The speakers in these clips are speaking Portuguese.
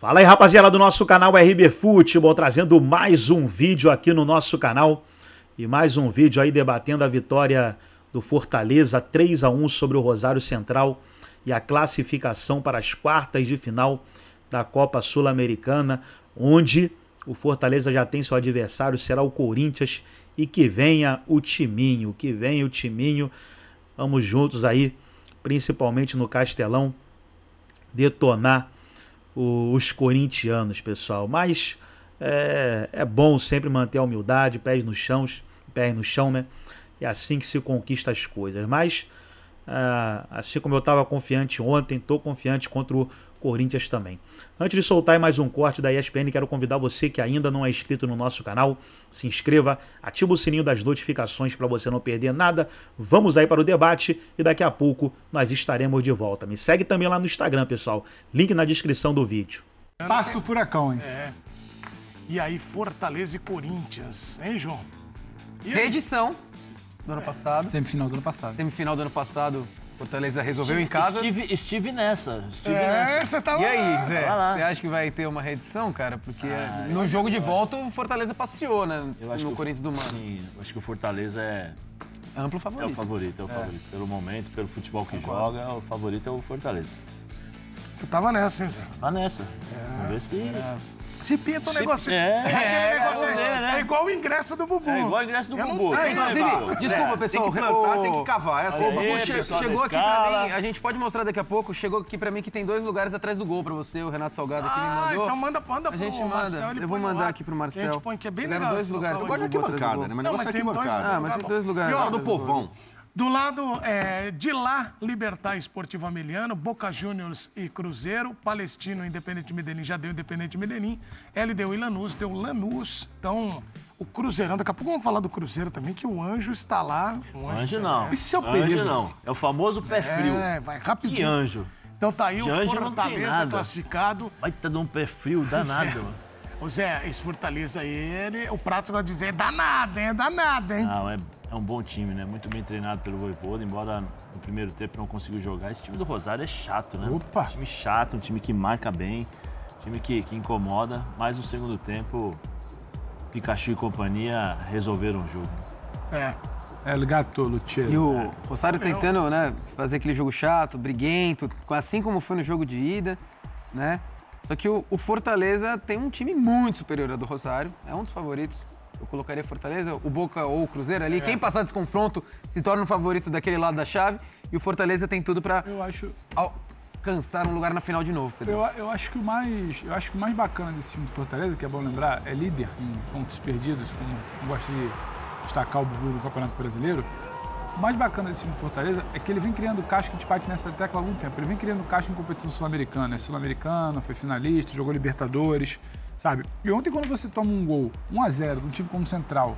Fala aí rapaziada do nosso canal RB Futebol, trazendo mais um vídeo aqui no nosso canal e mais um vídeo aí debatendo a vitória do Fortaleza 3 a 1 sobre o Rosário Central e a classificação para as quartas de final da Copa Sul-Americana, onde o Fortaleza já tem seu adversário, será o Corinthians e que venha o timinho, que venha o timinho. Vamos juntos aí, principalmente no Castelão, detonar os corintianos, pessoal. Mas é, é bom sempre manter a humildade, pés no chão, pés no chão, né? É assim que se conquista as coisas. Mas ah, assim como eu estava confiante ontem, estou confiante contra o Corinthians também. Antes de soltar mais um corte da ESPN, quero convidar você que ainda não é inscrito no nosso canal, se inscreva, ativa o sininho das notificações para você não perder nada. Vamos aí para o debate e daqui a pouco nós estaremos de volta. Me segue também lá no Instagram, pessoal. Link na descrição do vídeo. Passa o furacão, hein? É. E aí, Fortaleza e Corinthians, hein, João? E Reedição. Do ano é. passado. Semifinal do ano passado. Semifinal do ano passado. Fortaleza resolveu estive, em casa. Estive, estive nessa. Estive é, nessa. Você tava tá e aí, Zé? Tá você acha que vai ter uma reedição, cara? Porque ah, é, no jogo de volta o Fortaleza passeou, né? Eu acho no Corinthians do Mano. Sim, eu acho que o Fortaleza é. Amplo favorito. É o favorito, é o é. favorito. Pelo momento, pelo futebol que Concordo. joga, o favorito é o Fortaleza. Você tava nessa, hein, Zé? Tava tá nessa. É. Vamos ver se. Se pinta um negócio. É, negócio é, é, é, é, né? é, igual o ingresso do Bubu. É igual o ingresso do Bubu. Não, desculpa, é. pessoal. Tem que plantar, o... tem que cavar. Essa assim. Bubu chegou aqui escala. pra mim. A gente pode mostrar daqui a pouco. Chegou aqui pra mim que tem dois lugares atrás do gol pra você. O Renato Salgado aqui ah, me mandou. Então manda, manda pro a gente manda. Marcel, eu vou mandar aqui pro Marcel. A gente põe que é bem legal. dois lugares. Eu gosto de arquibancada, né? Mas não é arquibancada. Ah, mas tem dois lugares. E do povão. Do lado é, de lá, Libertar Esportivo Ameliano, Boca Juniors e Cruzeiro, Palestino Independente Medellín já deu Independente Medellín, LDU e Lanús deu Lanús. Então, o Cruzeirão, daqui a pouco vamos falar do Cruzeiro também, que o Anjo está lá. O anjo, anjo não. Isso é o perigo. não. É o famoso pé é, frio. É, vai rapidinho. Que anjo. Então tá aí de o Fortaleza classificado. Vai estar tá um pé frio danado, é. mano. Ô Zé, esse Fortaleza aí, ele, o Prato vai dizer, é danado, hein? É danado, hein? Não, é é um bom time, né? Muito bem treinado pelo Voivoda, embora no primeiro tempo não conseguiu jogar. Esse time do Rosário é chato, né? Opa! Um time chato, um time que marca bem, um time que, que incomoda, mas no segundo tempo, Pikachu e companhia resolveram o jogo. É. É, o time. E o é. Rosário tentando, né, fazer aquele jogo chato, briguento, assim como foi no jogo de ida, né? Só que o, o Fortaleza tem um time muito superior ao do Rosário, é um dos favoritos eu colocaria Fortaleza, o Boca ou o Cruzeiro ali. É. Quem passar desse confronto se torna o favorito daquele lado da chave. E o Fortaleza tem tudo para acho... alcançar um lugar na final de novo, Pedro. Eu, eu, acho que o mais, eu acho que o mais bacana desse time do Fortaleza, que é bom lembrar, é líder em pontos perdidos, como gosto de destacar o Bubu no Campeonato Brasileiro. O mais bacana desse time do Fortaleza é que ele vem criando que a gente nessa tecla há algum tempo, ele vem criando caixa em competição sul-americana. É né? sul-americana, foi finalista, jogou Libertadores sabe? E ontem quando você toma um gol 1 a 0 do time como central,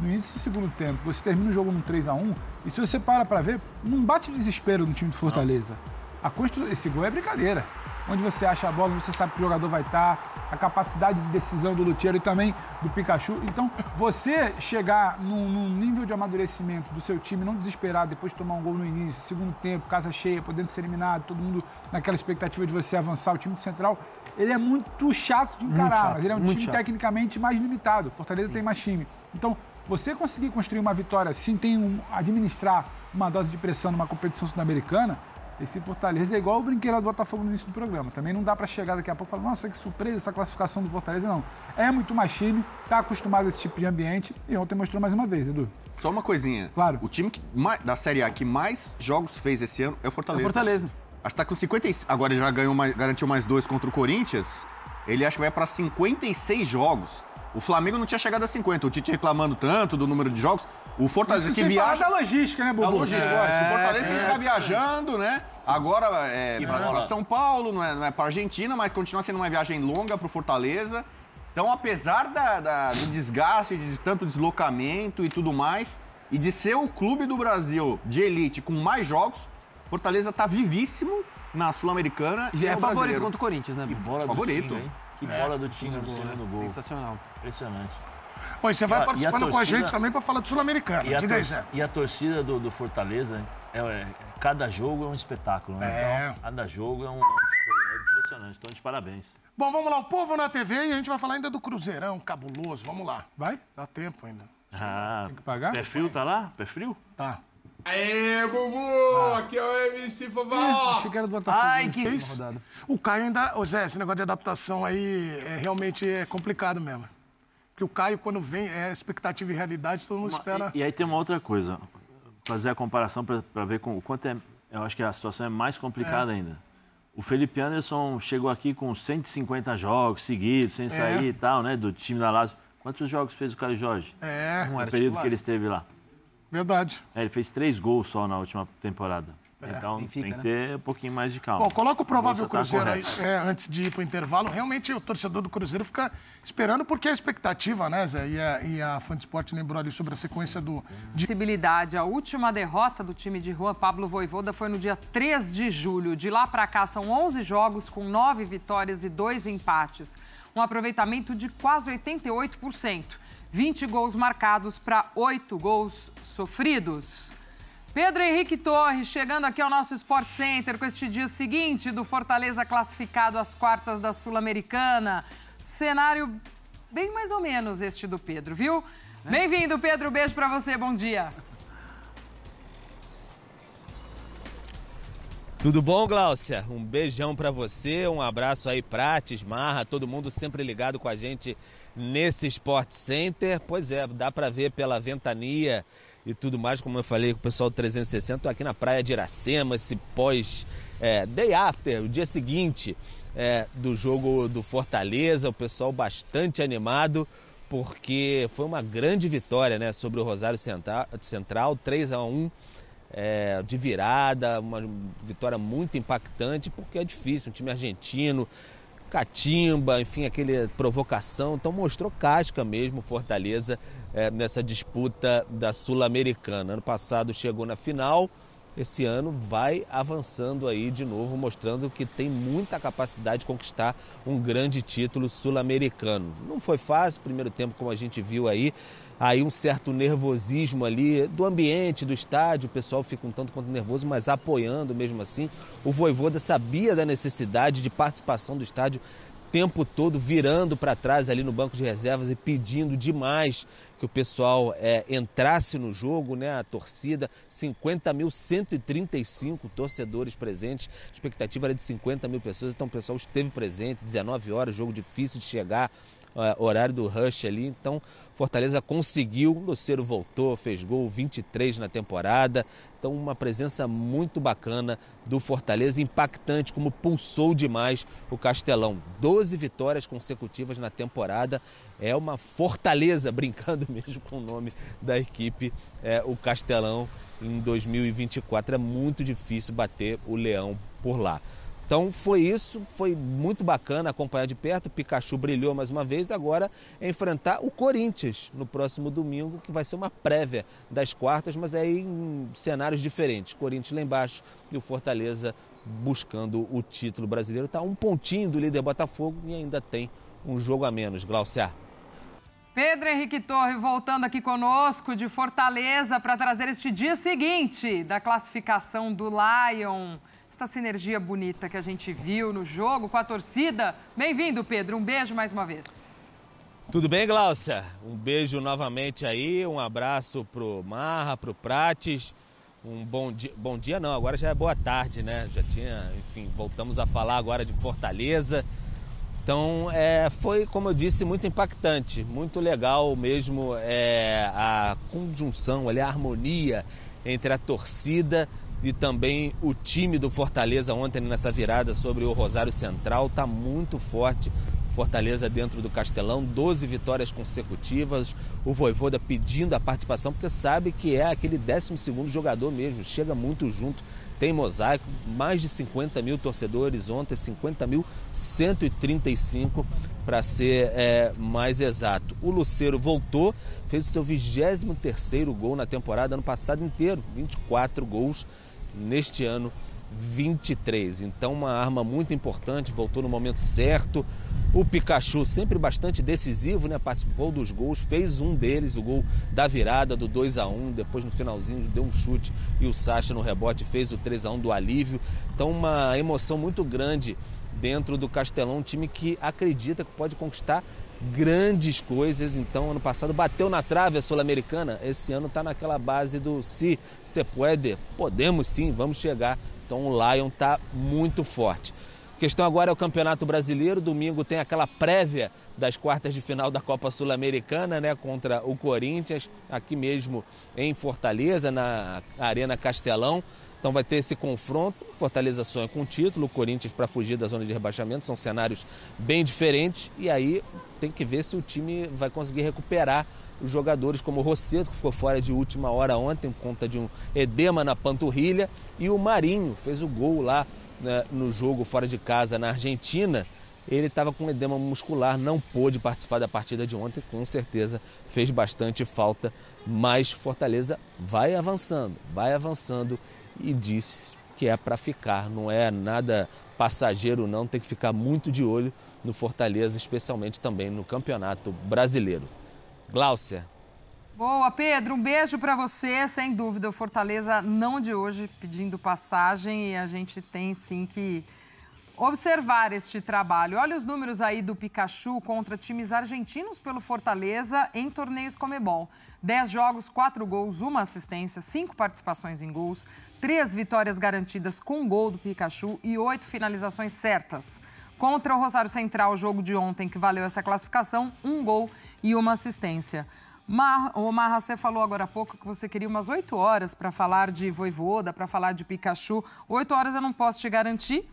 no início do segundo tempo, você termina o jogo num 3 a 1 e se você para para ver, não bate desespero no time do Fortaleza. A constru... Esse gol é brincadeira. Onde você acha a bola, você sabe que o jogador vai estar, tá, a capacidade de decisão do Lutiero e também do Pikachu. Então, você chegar num, num nível de amadurecimento do seu time, não desesperado depois de tomar um gol no início, segundo tempo, casa cheia, podendo ser eliminado, todo mundo naquela expectativa de você avançar, o time de central ele é muito chato de encarar, chato, mas ele é um time chato. tecnicamente mais limitado. Fortaleza Sim. tem mais time. Então, você conseguir construir uma vitória assim, tem um, administrar uma dose de pressão numa competição sul-americana, esse Fortaleza é igual o brinquedo do Botafogo no início do programa. Também não dá para chegar daqui a pouco e falar, nossa, que surpresa essa classificação do Fortaleza. Não. É muito mais time, tá acostumado a esse tipo de ambiente e ontem mostrou mais uma vez, Edu. Só uma coisinha. Claro. O time que, da Série A que mais jogos fez esse ano é o Fortaleza. É o Fortaleza. Acho que tá com 50. Agora ele já ganhou mais, garantiu mais dois contra o Corinthians. Ele acho que vai para 56 jogos. O Flamengo não tinha chegado a 50. O Tite reclamando tanto do número de jogos. O Fortaleza Isso que viaja. da logística, né, Bobo? Da logística. É, o Fortaleza é, fica viajando, né? Agora é para São Paulo, não é, não é para Argentina, mas continua sendo uma viagem longa para o Fortaleza. Então, apesar da, da, do desgaste, de tanto deslocamento e tudo mais, e de ser o clube do Brasil de elite com mais jogos, Fortaleza tá vivíssimo na Sul-Americana. E, é, é favorito brasileiro. contra o Corinthians, né? Que bola favorito. do Tinga, hein? Que é. bola do Tinga no segundo gol. Sensacional. Impressionante. Pô, e você vai a, participando a torcida, com a gente também para falar do Sul-Americano. E, a torcida, e a torcida do, do Fortaleza, é, é, cada jogo é um espetáculo, né? É. Então, cada jogo é um, show. É impressionante. Então, de parabéns. Bom, vamos lá. O Povo na TV e a gente vai falar ainda do Cruzeirão, cabuloso. Vamos lá. Vai? Dá tempo ainda. Ah, Tem que pagar? frio, tá lá? frio? Tá. Aê, Bubu! Ah. Aqui é o MC Fofó! Achei que era do Botafogo. Ai, que isso. O Caio ainda... Ô, Zé, esse negócio de adaptação aí é, realmente é complicado mesmo. Porque o Caio, quando vem, é expectativa e realidade, todo mundo uma, espera... E, e, aí tem uma outra coisa. Fazer a comparação para ver com, o quanto é... Eu acho que a situação é mais complicada é. ainda. O Felipe Anderson chegou aqui com 150 jogos seguidos, sem é. sair e tal, né? Do time da Lazio. Quantos jogos fez o Caio Jorge? É. No um período titular. que ele esteve lá. Verdade. É, ele fez três gols só na última temporada. É, então tem que né? ter né? um pouquinho mais de calma. Bom, coloca o provável tá Cruzeiro tá aí, é, antes de ir para o intervalo. Realmente o torcedor do Cruzeiro fica esperando, porque a expectativa, né, Zé? E a, e a Fã de Esporte lembrou ali sobre a sequência do. De... Possibilidade. A última derrota do time de Juan Pablo Voivoda foi no dia 3 de julho. De lá para cá são 11 jogos com 9 vitórias e 2 empates. Um aproveitamento de quase 88%. 20 gols marcados para 8 gols sofridos. Pedro Henrique Torres chegando aqui ao nosso Sport Center com este dia seguinte do Fortaleza classificado às quartas da Sul-Americana. Cenário bem mais ou menos este do Pedro, viu? É. Bem-vindo, Pedro. Beijo para você. Bom dia. Tudo bom, Gláucia? Um beijão para você, um abraço aí, Prates, Marra, todo mundo sempre ligado com a gente nesse Sport Center. Pois é, dá para ver pela ventania e tudo mais, como eu falei com o pessoal do 360, aqui na praia de Iracema, esse pós é, day after, o dia seguinte é, do jogo do Fortaleza, o pessoal bastante animado, porque foi uma grande vitória né, sobre o Rosário Central, 3 a 1 é, de virada, uma vitória muito impactante, porque é difícil, um time argentino, catimba, enfim, aquele provocação. Então mostrou casca mesmo Fortaleza é, nessa disputa da Sul-Americana. Ano passado chegou na final, esse ano vai avançando aí de novo, mostrando que tem muita capacidade de conquistar um grande título sul-americano. Não foi fácil, primeiro tempo como a gente viu aí, aí um certo nervosismo ali do ambiente, do estádio, o pessoal fica um tanto quanto nervoso, mas apoiando mesmo assim. O Voivoda sabia da necessidade de participação do estádio o tempo todo, virando para trás ali no banco de reservas e pedindo demais que o pessoal é, entrasse no jogo, né? A torcida, 50.135 torcedores presentes, expectativa era de 50 mil pessoas, então o pessoal esteve presente, 19 horas, jogo difícil de chegar horário do rush ali. Então, Fortaleza conseguiu, Luceiro voltou, fez gol 23 na temporada. Então, uma presença muito bacana do Fortaleza, impactante, como pulsou demais o Castelão. 12 vitórias consecutivas na temporada. É uma fortaleza, brincando mesmo com o nome da equipe, é, o Castelão em 2024. É muito difícil bater o Leão por lá. Então foi isso, foi muito bacana acompanhar de perto. O Pikachu brilhou mais uma vez. Agora é enfrentar o Corinthians no próximo domingo, que vai ser uma prévia das quartas, mas aí é em cenários diferentes. Corinthians lá embaixo e o Fortaleza buscando o título brasileiro. Está um pontinho do líder Botafogo e ainda tem um jogo a menos, Glauciar. Pedro Henrique Torre voltando aqui conosco de Fortaleza para trazer este dia seguinte da classificação do Lion esta sinergia bonita que a gente viu no jogo com a torcida. Bem-vindo, Pedro. Um beijo mais uma vez. Tudo bem, Glaucia? Um beijo novamente aí, um abraço pro Marra, pro Prates. Um bom dia, bom dia não, agora já é boa tarde, né? Já tinha, enfim, voltamos a falar agora de Fortaleza. Então, é, foi, como eu disse, muito impactante, muito legal mesmo é, a conjunção, ali, a harmonia entre a torcida, e também o time do Fortaleza ontem nessa virada sobre o Rosário Central está muito forte. Fortaleza dentro do Castelão, 12 vitórias consecutivas. O Voivoda pedindo a participação porque sabe que é aquele 12 jogador mesmo, chega muito junto. Tem mosaico, mais de 50 mil torcedores ontem, 50.135 para ser é, mais exato. O Luceiro voltou, fez o seu 23 gol na temporada, ano passado inteiro, 24 gols neste ano 23. Então, uma arma muito importante, voltou no momento certo. O Pikachu, sempre bastante decisivo, né? participou dos gols, fez um deles, o gol da virada do 2 a 1 Depois, no finalzinho, deu um chute e o Sacha, no rebote, fez o 3 a 1 do alívio. Então, uma emoção muito grande dentro do Castelão, um time que acredita que pode conquistar grandes coisas. Então, ano passado bateu na trave a Sul-Americana, esse ano está naquela base do se, si, se pode, podemos sim, vamos chegar. Então, o Lion está muito forte. A questão agora é o Campeonato Brasileiro. Domingo tem aquela prévia das quartas de final da Copa Sul-Americana, né, contra o Corinthians, aqui mesmo em Fortaleza, na Arena Castelão. Então vai ter esse confronto. Fortaleza sonha com o título, Corinthians para fugir da zona de rebaixamento. São cenários bem diferentes. E aí tem que ver se o time vai conseguir recuperar os jogadores como o Rosseto, que ficou fora de última hora ontem por conta de um edema na panturrilha, e o Marinho fez o gol lá né, no jogo fora de casa na Argentina. Ele estava com edema muscular, não pôde participar da partida de ontem, com certeza fez bastante falta, mas Fortaleza vai avançando, vai avançando e disse que é para ficar, não é nada passageiro não, tem que ficar muito de olho no Fortaleza, especialmente também no Campeonato Brasileiro. Gláucia. Boa, Pedro, um beijo para você. Sem dúvida, o Fortaleza não de hoje pedindo passagem e a gente tem sim que observar este trabalho. Olha os números aí do Pikachu contra times argentinos pelo Fortaleza em torneios Comebol. 10 jogos, 4 gols, 1 assistência, 5 participações em gols, 3 vitórias garantidas com gol do Pikachu e 8 finalizações certas. Contra o Rosário Central, o jogo de ontem que valeu essa classificação, um gol e uma assistência. Mar, o Marra, você falou agora há pouco que você queria umas 8 horas para falar de Voivoda, para falar de Pikachu. 8 horas eu não posso te garantir,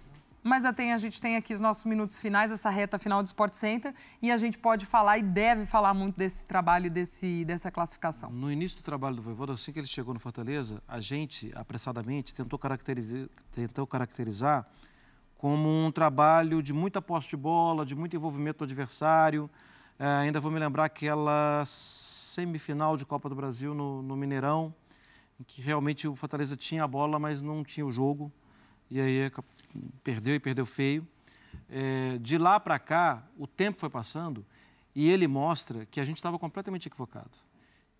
mas até a gente tem aqui os nossos minutos finais, essa reta final do Sport Center, e a gente pode falar e deve falar muito desse trabalho, desse, dessa classificação. No início do trabalho do Voivoda, assim que ele chegou no Fortaleza, a gente, apressadamente, tentou caracterizar, tentou caracterizar como um trabalho de muita posse de bola, de muito envolvimento do adversário. É, ainda vou me lembrar aquela semifinal de Copa do Brasil no, no Mineirão, em que realmente o Fortaleza tinha a bola, mas não tinha o jogo. E aí perdeu e perdeu feio. É, de lá para cá, o tempo foi passando e ele mostra que a gente estava completamente equivocado.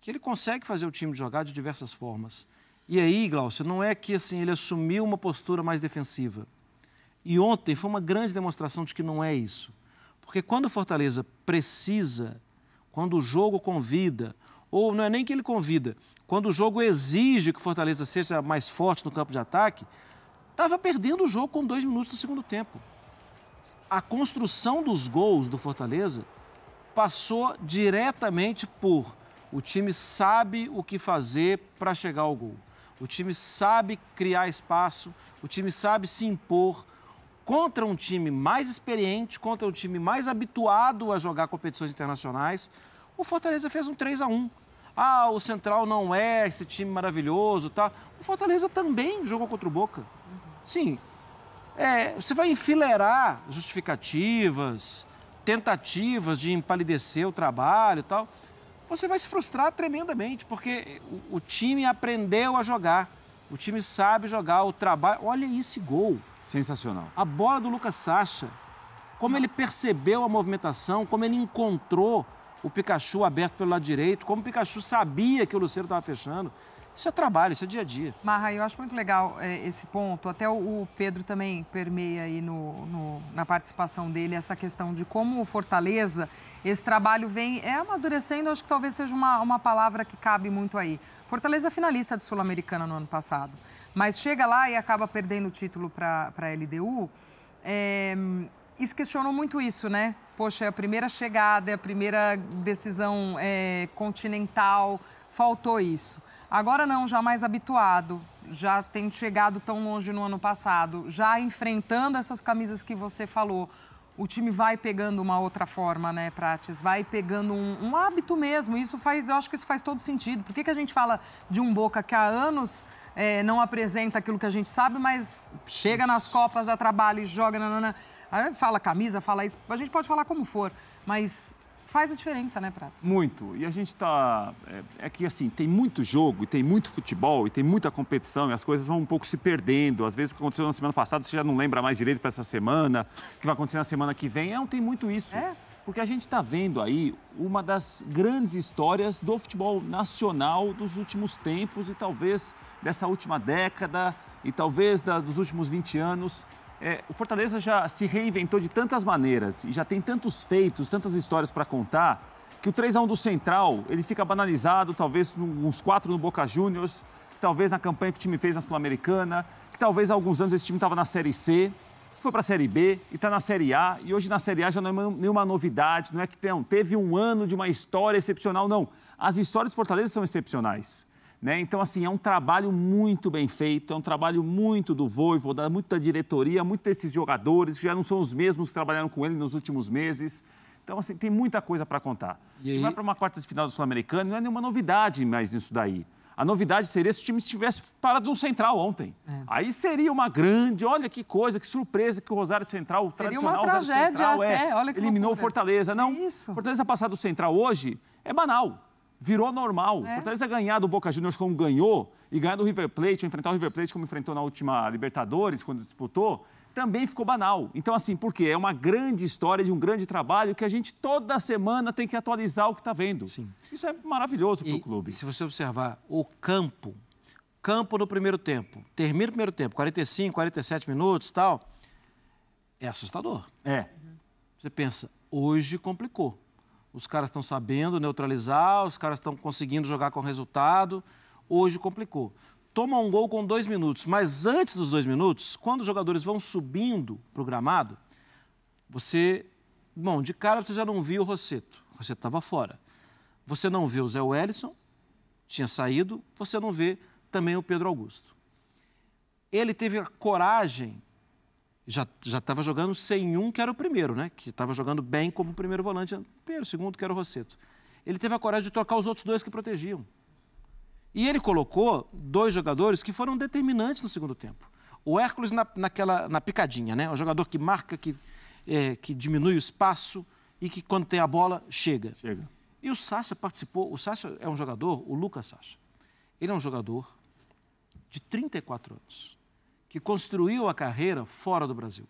Que ele consegue fazer o time jogar de diversas formas. E aí, Glaucio, não é que assim ele assumiu uma postura mais defensiva. E ontem foi uma grande demonstração de que não é isso. Porque quando o Fortaleza precisa, quando o jogo convida, ou não é nem que ele convida, quando o jogo exige que o Fortaleza seja mais forte no campo de ataque, estava perdendo o jogo com dois minutos do segundo tempo. A construção dos gols do Fortaleza passou diretamente por o time sabe o que fazer para chegar ao gol. O time sabe criar espaço, o time sabe se impor contra um time mais experiente, contra um time mais habituado a jogar competições internacionais. O Fortaleza fez um 3 a 1. Ah, o Central não é esse time maravilhoso, tá? O Fortaleza também jogou contra o Boca. Sim, é, você vai enfileirar justificativas, tentativas de empalidecer o trabalho e tal. Você vai se frustrar tremendamente, porque o, o time aprendeu a jogar. O time sabe jogar, o trabalho. Olha esse gol. Sensacional. A bola do Lucas Sacha. Como ele percebeu a movimentação, como ele encontrou o Pikachu aberto pelo lado direito, como o Pikachu sabia que o Luceiro estava fechando. Isso é trabalho, isso é dia a dia. Marra, eu acho muito legal é, esse ponto. Até o Pedro também permeia aí no, no, na participação dele essa questão de como o Fortaleza, esse trabalho vem é amadurecendo, acho que talvez seja uma, uma palavra que cabe muito aí. Fortaleza é finalista de Sul-Americana no ano passado, mas chega lá e acaba perdendo o título para a LDU. É, isso questionou muito isso, né? Poxa, é a primeira chegada, é a primeira decisão é, continental, faltou isso. Agora não, já mais habituado, já tem chegado tão longe no ano passado, já enfrentando essas camisas que você falou. O time vai pegando uma outra forma, né, Prates? Vai pegando um, um hábito mesmo. Isso faz, eu acho que isso faz todo sentido. Por que, que a gente fala de um Boca que há anos é, não apresenta aquilo que a gente sabe, mas chega nas Copas, dá trabalho e joga. Nanana. Aí fala camisa, fala isso. A gente pode falar como for, mas faz a diferença, né, Pratos? Muito. E a gente está. É, é, que assim, tem muito jogo, e tem muito futebol, e tem muita competição, e as coisas vão um pouco se perdendo. Às vezes o que aconteceu na semana passada, você já não lembra mais direito para essa semana, o que vai acontecer na semana que vem. É, não tem muito isso. É. Porque a gente está vendo aí uma das grandes histórias do futebol nacional dos últimos tempos e talvez dessa última década e talvez da, dos últimos 20 anos é, o Fortaleza já se reinventou de tantas maneiras e já tem tantos feitos, tantas histórias para contar, que o 3x1 do Central ele fica banalizado, talvez uns 4 no Boca Juniors, talvez na campanha que o time fez na Sul-Americana, que talvez há alguns anos esse time estava na Série C, foi para a Série B e está na Série A. E hoje na Série A já não é nenhuma novidade, não é que tem, teve um ano de uma história excepcional, não. As histórias do Fortaleza são excepcionais. Né? Então, assim, é um trabalho muito bem feito, é um trabalho muito do Voivoda, muito da diretoria, muito desses jogadores, que já não são os mesmos que trabalharam com ele nos últimos meses. Então, assim, tem muita coisa para contar. E gente vai para uma quarta de final do Sul-Americano, não é nenhuma novidade mais nisso daí. A novidade seria se o time estivesse parado no Central ontem. É. Aí seria uma grande, olha que coisa, que surpresa que o Rosário Central, o seria tradicional uma tragédia Central, até. É, olha que eliminou o Fortaleza. Não, é isso. Fortaleza passar do Central hoje é banal virou normal. É. Fortaleza ganhar do Boca Juniors como ganhou e ganhar do River Plate, enfrentar o River Plate como enfrentou na última Libertadores, quando disputou, também ficou banal. Então, assim, porque é uma grande história de um grande trabalho que a gente toda semana tem que atualizar o que está vendo. Sim. Isso é maravilhoso para o clube. Se você observar o campo, campo no primeiro tempo, termina o primeiro tempo, 45, 47 minutos tal, é assustador. É. Você pensa, hoje complicou. Os caras estão sabendo neutralizar, os caras estão conseguindo jogar com resultado. Hoje complicou. Toma um gol com dois minutos, mas antes dos dois minutos, quando os jogadores vão subindo para o gramado, você. Bom, de cara você já não viu o Rosseto. O Rosseto estava fora. Você não vê o Zé Wellison, tinha saído, você não vê também o Pedro Augusto. Ele teve a coragem já já estava jogando sem um que era o primeiro, né? Que estava jogando bem como o primeiro volante, é primeiro, segundo que era o Rosseto. Ele teve a coragem de trocar os outros dois que protegiam. E ele colocou dois jogadores que foram determinantes no segundo tempo. O Hércules na, naquela, na picadinha, né? O jogador que marca, que, é, que diminui o espaço e que quando tem a bola, chega. Chega. E o Sacha participou. O Sacha é um jogador, o Lucas Sacha. Ele é um jogador de 34 anos que construiu a carreira fora do Brasil,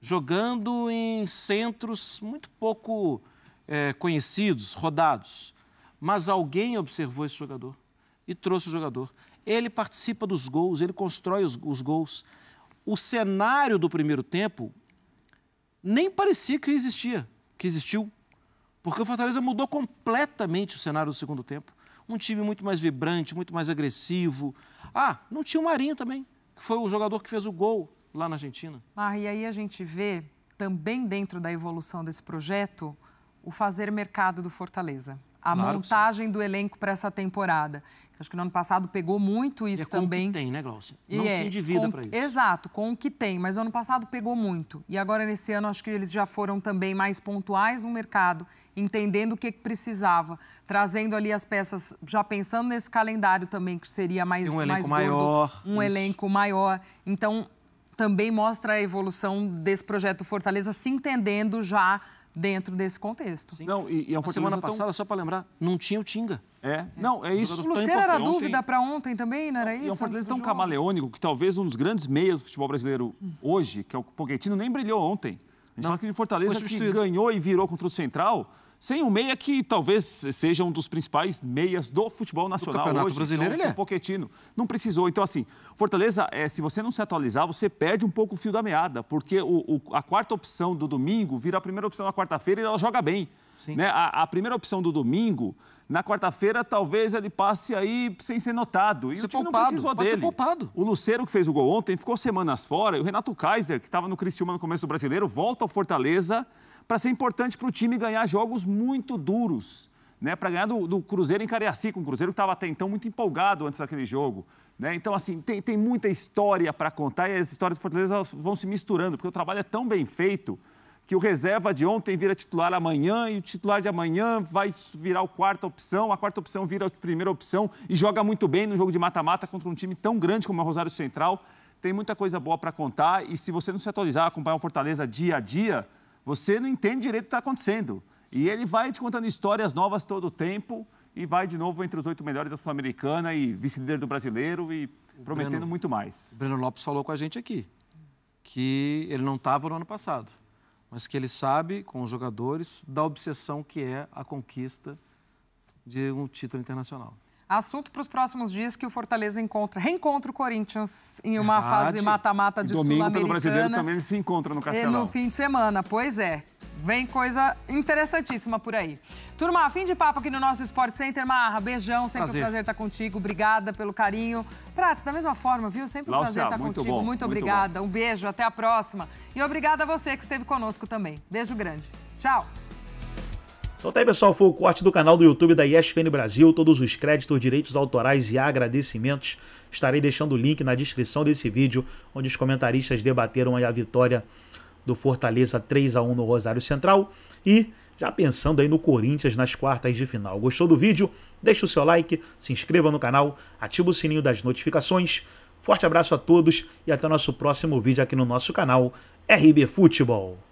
jogando em centros muito pouco é, conhecidos, rodados. Mas alguém observou esse jogador e trouxe o jogador. Ele participa dos gols, ele constrói os, os gols. O cenário do primeiro tempo nem parecia que existia, que existiu. Porque o Fortaleza mudou completamente o cenário do segundo tempo. Um time muito mais vibrante, muito mais agressivo. Ah, não tinha o Marinho também que foi o jogador que fez o gol lá na Argentina. Ah, e aí a gente vê também dentro da evolução desse projeto o fazer mercado do Fortaleza. A claro montagem do elenco para essa temporada. Acho que no ano passado pegou muito é isso é com também. Com o que tem, né, Glaucia? Não e se é, endivida para isso. Exato, com o que tem, mas no ano passado pegou muito. E agora, nesse ano, acho que eles já foram também mais pontuais no mercado entendendo o que, que precisava, trazendo ali as peças, já pensando nesse calendário também, que seria mais. um elenco mais gordo, maior. Um isso. elenco maior. Então, também mostra a evolução desse projeto Fortaleza se entendendo já dentro desse contexto. Sim. Não, e, e a Fortaleza semana passada, só para lembrar, não tinha o Tinga. É. é. Não, é isso. O Luciano era dúvida para ontem também, não era isso? E é Fortaleza tão camaleônico que talvez um dos grandes meias do futebol brasileiro hum. hoje, que é o Pochettino, nem brilhou ontem. A gente fala aqui Fortaleza que ganhou e virou contra o Central sem um meia que talvez seja um dos principais meias do futebol nacional do campeonato hoje. brasileiro então, ele é. o Poquetino. Não precisou. Então, assim, Fortaleza, é, se você não se atualizar, você perde um pouco o fio da meada, porque o, o, a quarta opção do domingo vira a primeira opção na quarta-feira e ela joga bem. Né? A, a, primeira opção do domingo, na quarta-feira, talvez ele passe aí sem ser notado. E ser o time poupado, não precisou pode dele. Ser poupado. O Lucero, que fez o gol ontem, ficou semanas fora. E o Renato Kaiser, que estava no Criciúma no começo do Brasileiro, volta ao Fortaleza para ser importante para o time ganhar jogos muito duros. Né, para ganhar do, do, Cruzeiro em Cariacica, um Cruzeiro que estava até então muito empolgado antes daquele jogo. Né? Então, assim, tem, tem muita história para contar e as histórias do Fortaleza vão se misturando, porque o trabalho é tão bem feito que o reserva de ontem vira titular amanhã e o titular de amanhã vai virar o quarta opção, a quarta opção vira a primeira opção e joga muito bem no jogo de mata-mata contra um time tão grande como é o Rosário Central. Tem muita coisa boa para contar e se você não se atualizar, acompanhar o Fortaleza dia a dia, você não entende direito o que está acontecendo. E ele vai te contando histórias novas todo o tempo e vai de novo entre os oito melhores da Sul-Americana e vice-líder do brasileiro e o prometendo Breno, muito mais. Breno Lopes falou com a gente aqui que ele não estava no ano passado mas que ele sabe, com os jogadores, da obsessão que é a conquista de um título internacional. Assunto para os próximos dias que o Fortaleza encontra, reencontra o Corinthians em uma fase mata-mata de Domingo sul Domingo pelo Brasileiro também se encontra no Castelão. No fim de semana, pois é. Vem coisa interessantíssima por aí. Turma, fim de papo aqui no nosso Sport Center. Marra, beijão, sempre prazer. um prazer estar contigo. Obrigada pelo carinho. Prates, da mesma forma, viu? Sempre um prazer estar muito contigo. Bom, muito obrigada. um beijo, até a próxima. E obrigada a você que esteve conosco também. Beijo grande. Tchau. Então tá aí, pessoal, foi o corte do canal do YouTube da ESPN Brasil, todos os créditos, direitos autorais e agradecimentos. Estarei deixando o link na descrição desse vídeo, onde os comentaristas debateram a vitória do Fortaleza 3 a 1 no Rosário Central e já pensando aí no Corinthians nas quartas de final. Gostou do vídeo? Deixe o seu like, se inscreva no canal, ativa o sininho das notificações. Forte abraço a todos e até o nosso próximo vídeo aqui no nosso canal RB Futebol.